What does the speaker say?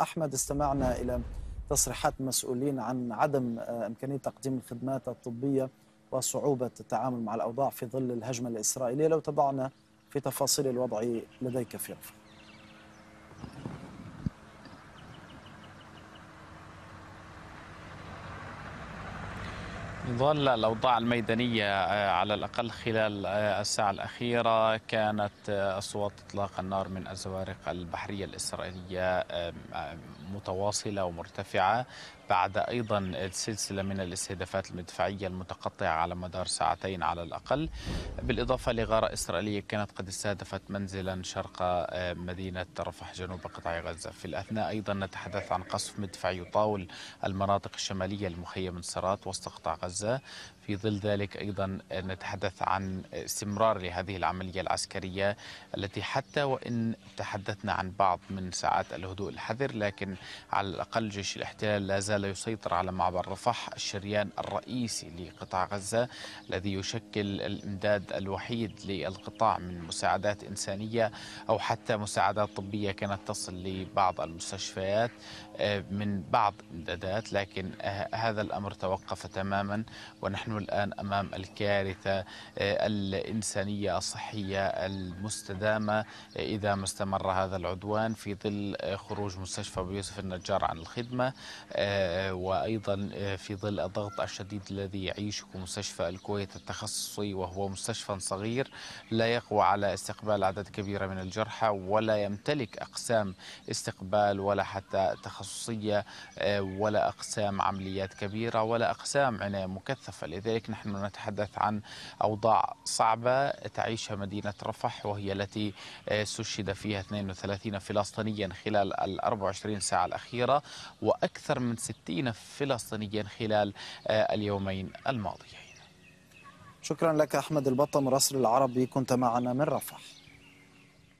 أحمد استمعنا إلى تصريحات مسؤولين عن عدم آه، إمكانية تقديم الخدمات الطبية وصعوبة التعامل مع الأوضاع في ظل الهجمة الإسرائيلية لو تبعنا في تفاصيل الوضع لديك في رفح ظل الأوضاع الميدانية آه، على الأقل خلال آه، الساعة الأخيرة كانت آه، أصوات إطلاق النار من الزوارق البحرية الإسرائيلية متواصلة ومرتفعة بعد أيضا سلسلة من الاستهدافات المدفعية المتقطعة على مدار ساعتين على الأقل بالإضافة لغارة إسرائيلية كانت قد استهدفت منزلا شرق مدينة رفح جنوب قطاع غزة في الأثناء أيضا نتحدث عن قصف مدفعي يطاول المناطق الشمالية لمخيم نصرات وسط قطاع غزة غزة في ظل ذلك أيضا نتحدث عن استمرار لهذه العملية العسكرية التي حتى وإن تحدثنا عن بعض من ساعات الهدوء الحذر لكن على الأقل جيش الاحتلال لا زال يسيطر على معبر رفح الشريان الرئيسي لقطاع غزة الذي يشكل الإمداد الوحيد للقطاع من مساعدات إنسانية أو حتى مساعدات طبية كانت تصل لبعض المستشفيات آه، من بعض الإمدادات لكن آه، هذا الأمر توقف تماما ونحن الآن أمام الكارثة آه، الإنسانية الصحية المستدامة آه، إذا ما استمر هذا العدوان في ظل آه، خروج مستشفى أبو يوسف النجار عن الخدمة وأيضا في ظل الضغط الشديد الذي يعيشه مستشفى الكويت التخصصي وهو مستشفى صغير لا يقوى على استقبال عدد كبير من الجرحى ولا يمتلك أقسام استقبال ولا حتى تخصصية ولا أقسام عمليات كبيرة ولا أقسام عناية مكثفة لذلك نحن نتحدث عن أوضاع صعبة تعيشها مدينة رفح وهي التي استشهد آه، فيها 32 فلسطينيا خلال ال 24 ساعة الأخيرة وأكثر من 60 فلسطينيا خلال آه، اليومين الماضيين شكرا لك أحمد البطة مراسل العربي كنت معنا من رفح